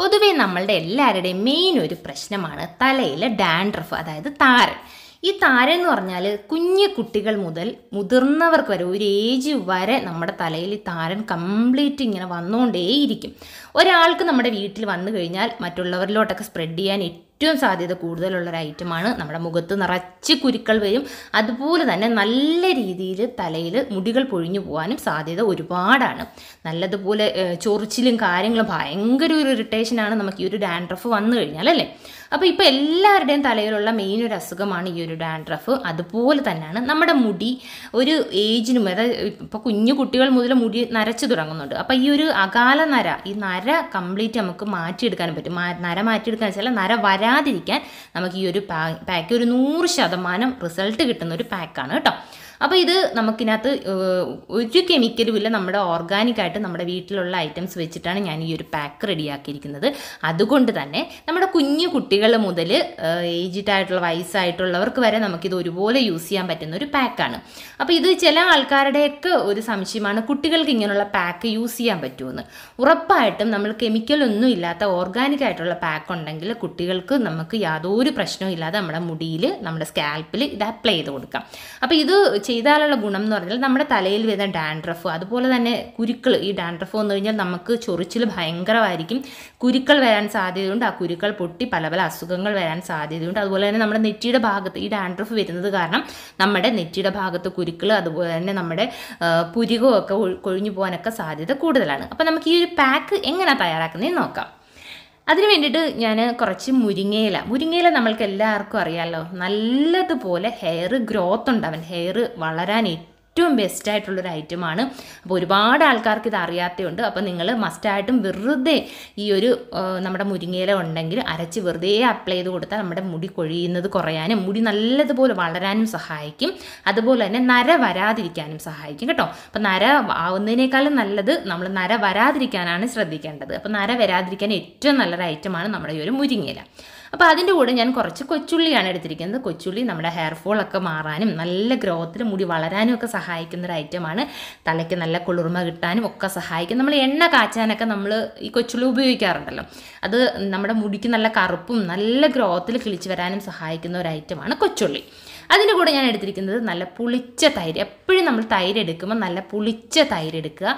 പൊതുവേ നമ്മളുടെ എല്ലാവരുടെയും മെയിൻ ഒരു പ്രശ്നമാണ് തലയിലെ ഡാൻഡ്രഫ് അതായത് താരൻ ഈ താരൻ എന്ന് പറഞ്ഞാൽ കുഞ്ഞു കുട്ടികൾ മുതൽ മുതിർന്നവർക്ക് വരെ ഒരു ഏജ് വരെ നമ്മുടെ തലയിൽ ഈ താരൻ കംപ്ലീറ്റ് ഇങ്ങനെ വന്നുകൊണ്ടേയിരിക്കും ഒരാൾക്ക് നമ്മുടെ വീട്ടിൽ വന്നു കഴിഞ്ഞാൽ മറ്റുള്ളവരിലോട്ടൊക്കെ സ്പ്രെഡ് ചെയ്യാൻ ഏറ്റവും സാധ്യത ഒരു ഐറ്റമാണ് നമ്മുടെ മുഖത്ത് നിറച്ച് കുരുക്കൾ വരും അതുപോലെ തന്നെ നല്ല രീതിയിൽ തലയിൽ മുടികൾ പൊഴിഞ്ഞു പോകാനും സാധ്യത ഒരുപാടാണ് നല്ലതുപോലെ ചൊറിച്ചിലും കാര്യങ്ങളും ഭയങ്കര ഒരു ഇറിറ്റേഷനാണ് നമുക്ക് ഈ ഒരു ഡാൻഡ്രഫ് വന്നു കഴിഞ്ഞാൽ അല്ലേ അപ്പോൾ ഇപ്പോൾ എല്ലാവരുടെയും തലയിലുള്ള മെയിൻ ഒരു അസുഖമാണ് ഈ ഒരു ഡാൻഡ്രഫ് അതുപോലെ തന്നെയാണ് നമ്മുടെ മുടി ഒരു ഏജിനും അതായത് ഇപ്പോൾ കുഞ്ഞു കുട്ടികൾ മുതൽ മുടി നരച്ചു തുടങ്ങുന്നുണ്ട് അപ്പോൾ ഈ ഒരു അകാല നര ഈ നര കംപ്ലീറ്റ് നമുക്ക് മാറ്റിയെടുക്കാനും പറ്റും നര മാറ്റിയെടുക്കാന്ന് വെച്ചാൽ നര വര വരാതിരിക്കാൻ നമുക്ക് ഈ ഒരു പാക്ക് ഒരു നൂറ് ശതമാനം റിസൾട്ട് കിട്ടുന്ന ഒരു പാക്കാണ് കേട്ടോ അപ്പോൾ ഇത് നമുക്കിനകത്ത് ഒരു കെമിക്കലും ഇല്ല നമ്മുടെ ഓർഗാനിക് ആയിട്ട് നമ്മുടെ വീട്ടിലുള്ള ഐറ്റംസ് വെച്ചിട്ടാണ് ഞാൻ ഈ ഒരു പാക്ക് റെഡിയാക്കിയിരിക്കുന്നത് അതുകൊണ്ട് തന്നെ നമ്മുടെ കുഞ്ഞു കുട്ടികൾ മുതൽ ഏജ്ഡ് ആയിട്ടുള്ള വയസ്സായിട്ടുള്ളവർക്ക് വരെ നമുക്കിത് ഒരുപോലെ യൂസ് ചെയ്യാൻ പറ്റുന്ന ഒരു പാക്കാണ് അപ്പോൾ ഇത് ചില ആൾക്കാരുടെയൊക്കെ ഒരു സംശയമാണ് കുട്ടികൾക്ക് ഇങ്ങനെയുള്ള പാക്ക് യൂസ് ചെയ്യാൻ പറ്റുമെന്ന് ഉറപ്പായിട്ടും നമ്മൾ കെമിക്കൽ ഒന്നും ഇല്ലാത്ത ഓർഗാനിക് ആയിട്ടുള്ള പാക്ക് ഉണ്ടെങ്കിൽ കുട്ടികൾക്ക് നമുക്ക് യാതൊരു പ്രശ്നവും ഇല്ലാതെ നമ്മുടെ മുടിയിൽ നമ്മുടെ സ്കാൽപ്പിൽ ഇത് അപ്ലൈ ചെയ്ത് കൊടുക്കാം അപ്പോൾ ഇത് ചെയ്താലുള്ള ഗുണം എന്ന് പറഞ്ഞാൽ നമ്മുടെ തലയിൽ വരുന്ന ഡാൻഡ്രഫ് അതുപോലെ തന്നെ കുരുക്കൾ ഈ ഡാൻഡ്രഫ് വന്നു കഴിഞ്ഞാൽ നമുക്ക് ചൊറിച്ചിൽ ഭയങ്കരമായിരിക്കും കുരുക്കൾ വരാൻ സാധ്യതയുണ്ട് ആ കുരുക്കൾ പൊട്ടി പല പല അസുഖങ്ങൾ വരാൻ സാധ്യതയുണ്ട് അതുപോലെ തന്നെ നമ്മുടെ നെറ്റിയുടെ ഭാഗത്ത് ഈ ഡാൻഡ്രഫ് വരുന്നത് കാരണം നമ്മുടെ നെറ്റിയുടെ ഭാഗത്ത് കുരുക്കൾ അതുപോലെ തന്നെ നമ്മുടെ പുരുകമൊക്കെ കൊഴിഞ്ഞു പോകാനൊക്കെ സാധ്യത കൂടുതലാണ് അപ്പം നമുക്ക് ഈ ഒരു പാക്ക് എങ്ങനെ തയ്യാറാക്കുന്നതെന്ന് നോക്കാം അതിന് വേണ്ടിയിട്ട് ഞാൻ കുറച്ച് മുരിങ്ങയില മുരിങ്ങയില നമ്മൾക്ക് എല്ലാവർക്കും അറിയാമല്ലോ നല്ലതുപോലെ ഹെയർ ഗ്രോത്ത് ഉണ്ടാവൻ ഹെയർ വളരാൻ ഏറ്റവും ബെസ്റ്റ് ആയിട്ടുള്ളൊരു ഐറ്റമാണ് അപ്പോൾ ഒരുപാട് ആൾക്കാർക്ക് ഇത് അറിയാത്തതുണ്ട് അപ്പോൾ നിങ്ങൾ മസ്റ്റായിട്ടും വെറുതെ ഈ ഒരു നമ്മുടെ മുരിങ്ങയില ഉണ്ടെങ്കിൽ അരച്ച് വെറുതെ അപ്ലൈ ചെയ്ത് കൊടുത്താൽ നമ്മുടെ മുടി കൊഴിയുന്നത് കുറയാനും മുടി നല്ലതുപോലെ വളരാനും സഹായിക്കും അതുപോലെ തന്നെ നര വരാതിരിക്കാനും സഹായിക്കും കേട്ടോ അപ്പോൾ നര ആവുന്നതിനേക്കാളും നല്ലത് നമ്മൾ നര വരാതിരിക്കാനാണ് ശ്രദ്ധിക്കേണ്ടത് അപ്പോൾ നര വരാതിരിക്കാൻ ഏറ്റവും നല്ലൊരു ഐറ്റമാണ് നമ്മുടെ ഈ ഒരു മുരിങ്ങയില അപ്പോൾ അതിൻ്റെ കൂടെ ഞാൻ കുറച്ച് കൊച്ചുള്ളിയാണ് എടുത്തിരിക്കുന്നത് കൊച്ചുള്ളി നമ്മുടെ ഹെയർ ഫോളൊക്കെ മാറാനും നല്ല ഗ്രോത്തിൽ മുടി വളരാനും ഒക്കെ സഹായിക്കും സഹായിക്കുന്ന ഒരു ഐറ്റമാണ് തലയ്ക്ക് നല്ല കുളിർമ കിട്ടാനും ഒക്കെ സഹായിക്കും നമ്മൾ എണ്ണ കാച്ചാനൊക്കെ നമ്മൾ ഈ കൊച്ചുള്ളി ഉപയോഗിക്കാറുണ്ടല്ലോ അത് നമ്മുടെ മുടിക്ക് നല്ല കറുപ്പും നല്ല ഗ്രോത്തിൽ കിളിച്ചു വരാനും സഹായിക്കുന്ന ഒരു ഐറ്റമാണ് കൊച്ചുള്ളി അതിൻ്റെ കൂടെ ഞാൻ എടുത്തിരിക്കുന്നത് നല്ല പുളിച്ച തൈര് എപ്പോഴും നമ്മൾ തൈര് എടുക്കുമ്പോൾ നല്ല പുളിച്ച തൈര് എടുക്കുക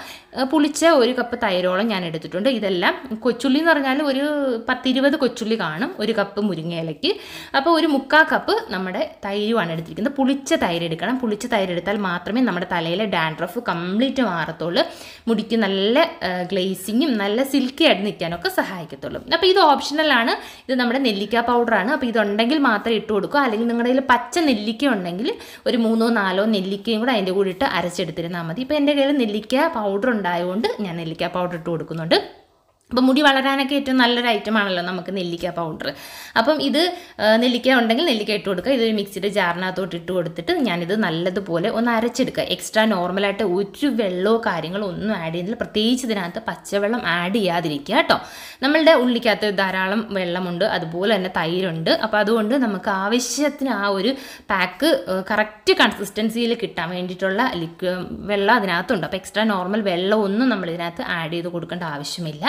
പുളിച്ച ഒരു കപ്പ് തൈരോളം ഞാൻ എടുത്തിട്ടുണ്ട് ഇതെല്ലാം കൊച്ചുള്ളി എന്ന് പറഞ്ഞാൽ ഒരു പത്തിരുപത് കൊച്ചുള്ളി കാണും ഒരു കപ്പ് മുരിങ്ങയിലയ്ക്ക് അപ്പോൾ ഒരു മുക്കാൽ കപ്പ് നമ്മുടെ തൈരുമാണ് എടുത്തിരിക്കുന്നത് പുളിച്ച തൈര് എടുക്കണം പുളിച്ച തൈര് എടുത്താൽ മാത്രമേ മാത്രമേ നമ്മുടെ തലയിലെ ഡാൻഡ്രഫ് കംപ്ലീറ്റ് മാറത്തുള്ളൂ മുടിക്ക് നല്ല ഗ്ലേസിങ്ങും നല്ല സിൽക്കി ആയിട്ട് നിൽക്കാനൊക്കെ സഹായിക്കത്തുള്ളൂ അപ്പോൾ ഇത് ഓപ്ഷണലാണ് ഇത് നമ്മുടെ നെല്ലിക്ക പൗഡറാണ് അപ്പോൾ ഇതുണ്ടെങ്കിൽ മാത്രം ഇട്ട് കൊടുക്കുക അല്ലെങ്കിൽ നിങ്ങളുടെ കയ്യിൽ പച്ച നെല്ലിക്ക ഉണ്ടെങ്കിൽ ഒരു മൂന്നോ നാലോ നെല്ലിക്കയും കൂടെ അതിൻ്റെ കൂടെ ഇട്ട് അരച്ചെടുത്തിരുന്നാൽ മതി ഇപ്പോൾ എൻ്റെ കയ്യിൽ നെല്ലിക്ക പൗഡർ ഉണ്ടായതുകൊണ്ട് ഞാൻ നെല്ലിക്ക പൗഡർ ഇട്ട് കൊടുക്കുന്നുണ്ട് അപ്പോൾ മുടി വളരാനൊക്കെ ഏറ്റവും നല്ലൊരു ഐറ്റം ആണല്ലോ നമുക്ക് നെല്ലിക്ക പൗഡർ അപ്പം ഇത് നെല്ലിക്ക ഉണ്ടെങ്കിൽ നെല്ലിക്ക ഇട്ട് കൊടുക്കുക ഇതൊരു മിക്സിയുടെ ജാറിനകത്തോട്ട് ഇട്ട് കൊടുത്തിട്ട് ഞാനിത് നല്ലതുപോലെ ഒന്ന് അരച്ചെടുക്കുക എക്സ്ട്രാ നോർമലായിട്ട് ഒരു വെള്ളമോ കാര്യങ്ങളോ ഒന്നും ആഡ് ചെയ്യുന്നില്ല പ്രത്യേകിച്ച് ഇതിനകത്ത് പച്ചവെള്ളം ആഡ് ചെയ്യാതിരിക്കുക കേട്ടോ നമ്മളുടെ ഉള്ളിക്കകത്ത് ധാരാളം വെള്ളമുണ്ട് അതുപോലെ തന്നെ തൈരുണ്ട് അപ്പോൾ അതുകൊണ്ട് നമുക്ക് ആവശ്യത്തിന് ആ ഒരു പാക്ക് കറക്റ്റ് കൺസിസ്റ്റൻസിയിൽ കിട്ടാൻ വേണ്ടിയിട്ടുള്ള ലിക്വ വെള്ളം അതിനകത്തുണ്ട് അപ്പോൾ എക്സ്ട്രാ നോർമൽ വെള്ളമൊന്നും നമ്മൾ ഇതിനകത്ത് ആഡ് ചെയ്ത് കൊടുക്കേണ്ട ആവശ്യമില്ല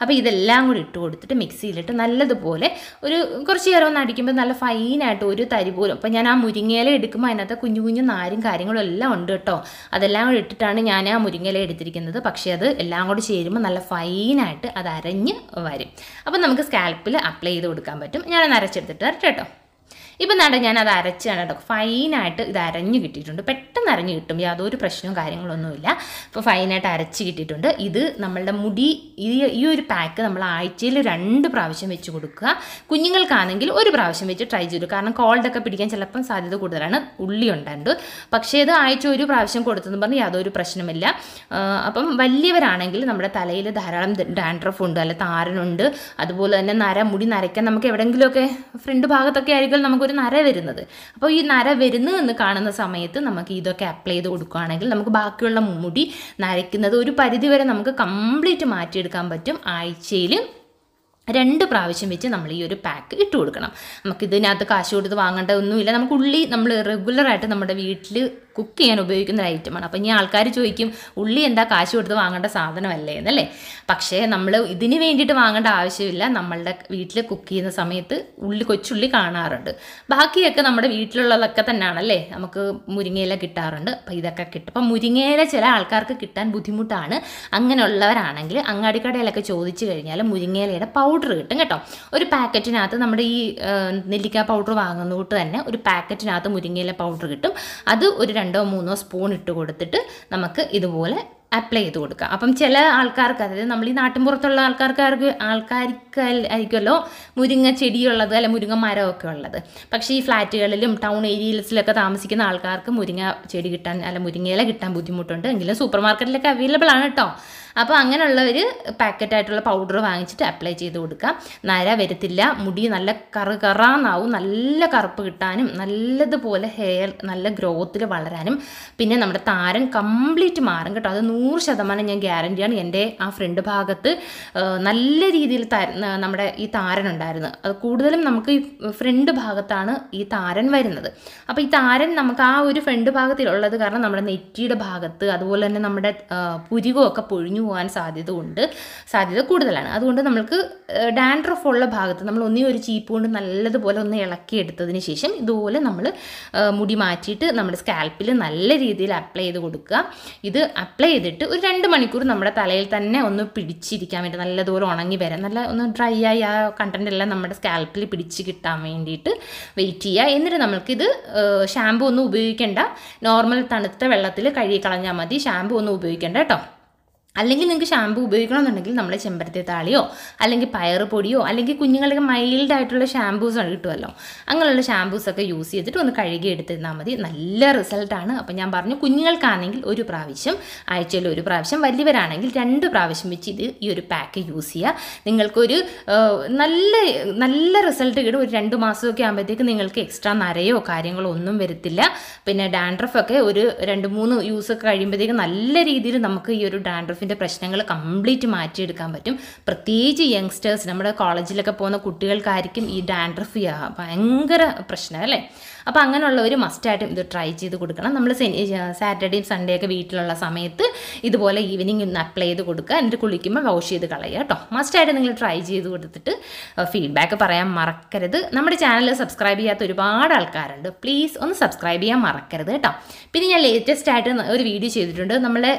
അപ്പോൾ ഇതെല്ലാം കൂടി ഇട്ട് കൊടുത്തിട്ട് മിക്സിയിലിട്ട് നല്ലതുപോലെ ഒരു കുറച്ച് നേരം ഒന്ന് അടിക്കുമ്പോൾ നല്ല ഫൈനായിട്ട് ഒരു തരി പോലും അപ്പോൾ ഞാൻ ആ മുരിങ്ങയില എടുക്കുമ്പോൾ അതിനകത്ത് കുഞ്ഞു കുഞ്ഞു നാരും കാര്യങ്ങളും എല്ലാം ഉണ്ട് കേട്ടോ അതെല്ലാം കൂടി ഇട്ടിട്ടാണ് ഞാൻ ആ മുരിങ്ങയില എടുത്തിരിക്കുന്നത് പക്ഷേ അത് എല്ലാം കൂടി ചേരുമ്പോൾ നല്ല ഫൈനായിട്ട് അത് അരഞ്ഞ് വരും അപ്പോൾ നമുക്ക് സ്കാൽപ്പിൽ അപ്ലൈ ചെയ്ത് കൊടുക്കാൻ പറ്റും ഞാൻ അരച്ചെടുത്തിട്ട് വരട്ടെ കേട്ടോ ഇപ്പം എന്താ ഞാൻ അത് അരച്ചാണ് കേട്ടോ ഫൈനായിട്ട് ഇത് അരഞ്ഞു കിട്ടിയിട്ടുണ്ട് പെട്ടെന്ന് അരഞ്ഞു കിട്ടും യാതൊരു പ്രശ്നവും കാര്യങ്ങളൊന്നുമില്ല ഇപ്പോൾ ഫൈനായിട്ട് അരച്ച് കിട്ടിയിട്ടുണ്ട് ഇത് നമ്മളുടെ മുടി ഈ ഈ ഒരു പാക്ക് നമ്മൾ ആഴ്ചയിൽ രണ്ട് പ്രാവശ്യം വെച്ച് കൊടുക്കുക കുഞ്ഞുങ്ങൾക്കാണെങ്കിൽ ഒരു പ്രാവശ്യം വെച്ച് ട്രൈ ചെയ്തു കാരണം കോൾഡൊക്കെ പിടിക്കാൻ ചിലപ്പം സാധ്യത കൂടുതലാണ് ഉള്ളി ഉണ്ടായിട്ട് പക്ഷേ ഇത് ആഴ്ച ഒരു പ്രാവശ്യം കൊടുത്തെന്ന് പറഞ്ഞ് യാതൊരു പ്രശ്നമില്ല അപ്പം വലിയവരാണെങ്കിൽ നമ്മുടെ തലയിൽ ധാരാളം ഡാൻഡ്രഫ് ഉണ്ട് അല്ല താരനുണ്ട് അതുപോലെ തന്നെ നര മുടി നരയ്ക്കാൻ നമുക്ക് എവിടെയെങ്കിലുമൊക്കെ ഫ്രണ്ട് ഭാഗത്തൊക്കെ ആയിരിക്കും സൈഡിൽ നമുക്കൊരു നര വരുന്നത് അപ്പോൾ ഈ നര വരുന്നു എന്ന് കാണുന്ന സമയത്ത് നമുക്ക് ഇതൊക്കെ അപ്ലൈ ചെയ്ത് കൊടുക്കുകയാണെങ്കിൽ നമുക്ക് ബാക്കിയുള്ള മുടി നരയ്ക്കുന്നത് ഒരു പരിധിവരെ നമുക്ക് കംപ്ലീറ്റ് മാറ്റിയെടുക്കാൻ പറ്റും ആഴ്ചയിൽ രണ്ട് പ്രാവശ്യം വെച്ച് നമ്മൾ ഈ ഒരു പാക്ക് ഇട്ട് കൊടുക്കണം നമുക്ക് ഇതിനകത്ത് കാശ് കൊടുത്ത് വാങ്ങേണ്ട ഒന്നുമില്ല നമുക്ക് ഉള്ളി നമ്മൾ റെഗുലറായിട്ട് നമ്മുടെ വീട്ടിൽ കുക്ക് ചെയ്യാൻ ഉപയോഗിക്കുന്ന ഒരു ഐറ്റമാണ് അപ്പോൾ ഇനി ആൾക്കാർ ചോദിക്കും ഉള്ളി എന്താ കാശ് കൊടുത്ത് വാങ്ങേണ്ട സാധനമല്ലേ എന്നല്ലേ പക്ഷേ നമ്മൾ ഇതിന് വേണ്ടിയിട്ട് വാങ്ങേണ്ട ആവശ്യമില്ല നമ്മളുടെ വീട്ടിൽ കുക്ക് ചെയ്യുന്ന സമയത്ത് ഉള്ളി കൊച്ചുള്ളി കാണാറുണ്ട് ബാക്കിയൊക്കെ നമ്മുടെ വീട്ടിലുള്ളതൊക്കെ തന്നെയാണല്ലേ നമുക്ക് മുരിങ്ങയില കിട്ടാറുണ്ട് അപ്പോൾ ഇതൊക്കെ കിട്ടും അപ്പം മുരിങ്ങയില ചില ആൾക്കാർക്ക് കിട്ടാൻ ബുദ്ധിമുട്ടാണ് അങ്ങനെയുള്ളവരാണെങ്കിൽ അങ്ങാടിക്കടയിലൊക്കെ ചോദിച്ചു കഴിഞ്ഞാൽ മുരിങ്ങയിലയുടെ പൗഡർ കിട്ടും കേട്ടോ ഒരു പാക്കറ്റിനകത്ത് നമ്മുടെ ഈ നെല്ലിക്ക പൗഡർ വാങ്ങുന്ന കൂട്ട് തന്നെ ഒരു പാക്കറ്റിനകത്ത് മുരിങ്ങയില പൗഡർ കിട്ടും അത് ഒരു രണ്ടോ മൂന്നോ സ്പൂൺ ഇട്ട് കൊടുത്തിട്ട് നമുക്ക് ഇതുപോലെ അപ്ലൈ ചെയ്ത് കൊടുക്കുക അപ്പം ചില ആൾക്കാർക്ക് അതായത് നമ്മൾ ഈ പുറത്തുള്ള ആൾക്കാർക്ക് ആൾക്കാർക്ക് ആയിരിക്കുമല്ലോ മുരിങ്ങ ചെടിയുള്ളത് അല്ലെ മുരിങ്ങ മരമൊക്കെ ഉള്ളത് പക്ഷേ ഈ ഫ്ലാറ്റുകളിലും ടൗൺ ഏരിയസിലൊക്കെ താമസിക്കുന്ന ആൾക്കാർക്ക് മുരിങ്ങ ചെടി കിട്ടാൻ അല്ല മുരിങ്ങയില കിട്ടാൻ ബുദ്ധിമുട്ടുണ്ട് എങ്കിലും സൂപ്പർ മാർക്കറ്റിലൊക്കെ അവൈലബിൾ ആണ് കേട്ടോ അപ്പോൾ ഒരു പാക്കറ്റായിട്ടുള്ള പൗഡർ വാങ്ങിച്ചിട്ട് അപ്ലൈ ചെയ്ത് കൊടുക്കാം നര വരത്തില്ല മുടി നല്ല കറു കറാന്നാവും നല്ല കറുപ്പ് കിട്ടാനും നല്ലതുപോലെ ഹെയർ നല്ല ഗ്രോത്തിൽ വളരാനും പിന്നെ നമ്മുടെ താരൻ കംപ്ലീറ്റ് മാറും കേട്ടോ അത് നൂറ് ശതമാനം ഞാൻ ഗ്യാരണ്ടിയാണ് എൻ്റെ ആ ഫ്രണ്ട് ഭാഗത്ത് നല്ല രീതിയിൽ നമ്മുടെ ഈ താരൻ ഉണ്ടായിരുന്നു അത് കൂടുതലും നമുക്ക് ഈ ഫ്രണ്ട് ഭാഗത്താണ് ഈ താരൻ വരുന്നത് അപ്പോൾ ഈ താരൻ നമുക്ക് ആ ഒരു ഫ്രണ്ട് ഭാഗത്തിലുള്ളത് കാരണം നമ്മുടെ നെറ്റിയുടെ ഭാഗത്ത് അതുപോലെ തന്നെ നമ്മുടെ പുരികമൊക്കെ പൊഴിഞ്ഞു ഒടിഞ്ഞു പോകാൻ സാധ്യത ഉണ്ട് സാധ്യത കൂടുതലാണ് അതുകൊണ്ട് നമ്മൾക്ക് ഡാൻഡ്രഫ് ഉള്ള ഭാഗത്ത് നമ്മൾ ഒന്നേ ഒരു ചീപ്പ് കൊണ്ട് നല്ലതുപോലെ ഒന്ന് ഇളക്കിയെടുത്തതിന് ശേഷം ഇതുപോലെ നമ്മൾ മുടി മാറ്റിയിട്ട് നമ്മുടെ സ്കാൽപ്പിൽ നല്ല രീതിയിൽ അപ്ലൈ ചെയ്ത് കൊടുക്കുക ഇത് അപ്ലൈ ചെയ്തിട്ട് ഒരു രണ്ട് മണിക്കൂർ നമ്മുടെ തലയിൽ തന്നെ ഒന്ന് പിടിച്ചിരിക്കാൻ വേണ്ടി നല്ലതുപോലെ ഉണങ്ങി വരാം നല്ല ഒന്ന് ഡ്രൈ ആയി ആ കണ്ടൻ്റ് എല്ലാം നമ്മുടെ സ്കാൽപ്പിൽ പിടിച്ച് കിട്ടാൻ വേണ്ടിയിട്ട് വെയിറ്റ് ചെയ്യുക എന്നിട്ട് നമ്മൾക്കിത് ഷാമ്പു ഒന്നും ഉപയോഗിക്കേണ്ട നോർമൽ തണുത്ത വെള്ളത്തിൽ കഴുകി കളഞ്ഞാൽ മതി ഷാമ്പു ഒന്നും ഉപയോഗിക്കേണ്ട കേട്ടോ അല്ലെങ്കിൽ നിങ്ങൾക്ക് ഷാമ്പു ഉപയോഗിക്കണമെന്നുണ്ടെങ്കിൽ നമ്മൾ ചെമ്പരത്തി താളിയോ അല്ലെങ്കിൽ പയറ് പൊടിയോ അല്ലെങ്കിൽ കുഞ്ഞുങ്ങൾക്ക് മൈൽഡ് ആയിട്ടുള്ള ഷാമ്പൂസ് കിട്ടുമല്ലോ അങ്ങനെയുള്ള ഒക്കെ യൂസ് ചെയ്തിട്ട് ഒന്ന് കഴുകി എടുത്തിരുന്നാൽ മതി നല്ല റിസൾട്ടാണ് അപ്പോൾ ഞാൻ പറഞ്ഞു കുഞ്ഞുങ്ങൾക്കാണെങ്കിൽ ഒരു പ്രാവശ്യം ആഴ്ചയിൽ ഒരു പ്രാവശ്യം വലിയവരാണെങ്കിൽ രണ്ട് പ്രാവശ്യം വെച്ച് ഇത് ഈ ഒരു പാക്ക് യൂസ് ചെയ്യുക നിങ്ങൾക്കൊരു നല്ല നല്ല റിസൾട്ട് കിട്ടും ഒരു രണ്ട് മാസമൊക്കെ ആകുമ്പോഴത്തേക്ക് നിങ്ങൾക്ക് എക്സ്ട്രാ നരയോ കാര്യങ്ങളോ ഒന്നും വരത്തില്ല പിന്നെ ഡാൻഡ്രഫൊക്കെ ഒരു രണ്ട് മൂന്ന് യൂസൊക്കെ കഴിയുമ്പോഴത്തേക്ക് നല്ല രീതിയിൽ നമുക്ക് ഈ ഒരു ഡാൻഡ്രഫ് ലൈഫിൻ്റെ പ്രശ്നങ്ങൾ കംപ്ലീറ്റ് മാറ്റിയെടുക്കാൻ പറ്റും പ്രത്യേകിച്ച് യങ്സ്റ്റേഴ്സ് നമ്മുടെ കോളേജിലൊക്കെ പോകുന്ന കുട്ടികൾക്കായിരിക്കും ഈ ഡാൻഡ്രഫ് ഭയങ്കര പ്രശ്നം അല്ലേ അപ്പോൾ അങ്ങനെയുള്ളവർ മസ്റ്റായിട്ടും ഇത് ട്രൈ ചെയ്ത് കൊടുക്കണം നമ്മൾ ശനി സാറ്റർഡേയും സൺഡേ ഒക്കെ വീട്ടിലുള്ള സമയത്ത് ഇതുപോലെ ഈവനിങ് ഒന്ന് അപ്ലൈ ചെയ്ത് കൊടുക്കുക എന്നിട്ട് കുളിക്കുമ്പോൾ വാഷ് ചെയ്ത് കളയുക കേട്ടോ മസ്റ്റായിട്ട് നിങ്ങൾ ട്രൈ ചെയ്ത് കൊടുത്തിട്ട് ഫീഡ്ബാക്ക് പറയാൻ മറക്കരുത് നമ്മുടെ ചാനൽ സബ്സ്ക്രൈബ് ചെയ്യാത്ത ഒരുപാട് ആൾക്കാരുണ്ട് പ്ലീസ് ഒന്ന് സബ്സ്ക്രൈബ് ചെയ്യാൻ മറക്കരുത് കേട്ടോ പിന്നെ ഞാൻ ലേറ്റസ്റ്റ് ആയിട്ട് ഒരു വീഡിയോ ചെയ്തിട്ടുണ്ട് നമ്മളെ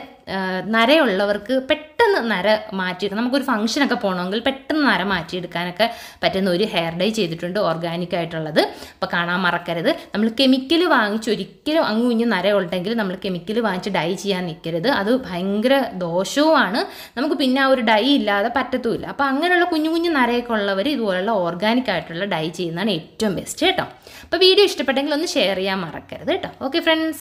നരയുള്ളവർക്ക് പെട്ടെന്ന് നര മാറ്റിയെടുക്കാം നമുക്കൊരു ഫംഗ്ഷനൊക്കെ പോകണമെങ്കിൽ പെട്ടെന്ന് നര മാറ്റിയെടുക്കാനൊക്കെ പറ്റുന്ന ഒരു ഹെയർ ഡൈ ചെയ്തിട്ടുണ്ട് ഓർഗാനിക് ആയിട്ടുള്ളത് അപ്പോൾ കാണാൻ മറക്കരുത് നമ്മൾ കെമിക്കൽ വാങ്ങിച്ച് ഒരിക്കലും അങ്ങ് കുഞ്ഞ് നര ഉണ്ടെങ്കിൽ നമ്മൾ കെമിക്കൽ വാങ്ങിച്ച് ഡൈ ചെയ്യാൻ നിൽക്കരുത് അത് ഭയങ്കര ദോഷവുമാണ് നമുക്ക് പിന്നെ ആ ഒരു ഡൈ ഇല്ലാതെ പറ്റത്തുമില്ല അപ്പോൾ അങ്ങനെയുള്ള കുഞ്ഞു കുഞ്ഞു നരയൊക്കെ ഉള്ളവർ ഇതുപോലുള്ള ഓർഗാനിക് ആയിട്ടുള്ള ഡൈ ചെയ്യുന്നതാണ് ഏറ്റവും ബെസ്റ്റ് കേട്ടോ അപ്പോൾ വീഡിയോ ഇഷ്ടപ്പെട്ടെങ്കിൽ ഒന്ന് ഷെയർ ചെയ്യാൻ മറക്കരുത് കേട്ടോ ഓക്കെ ഫ്രണ്ട്സ്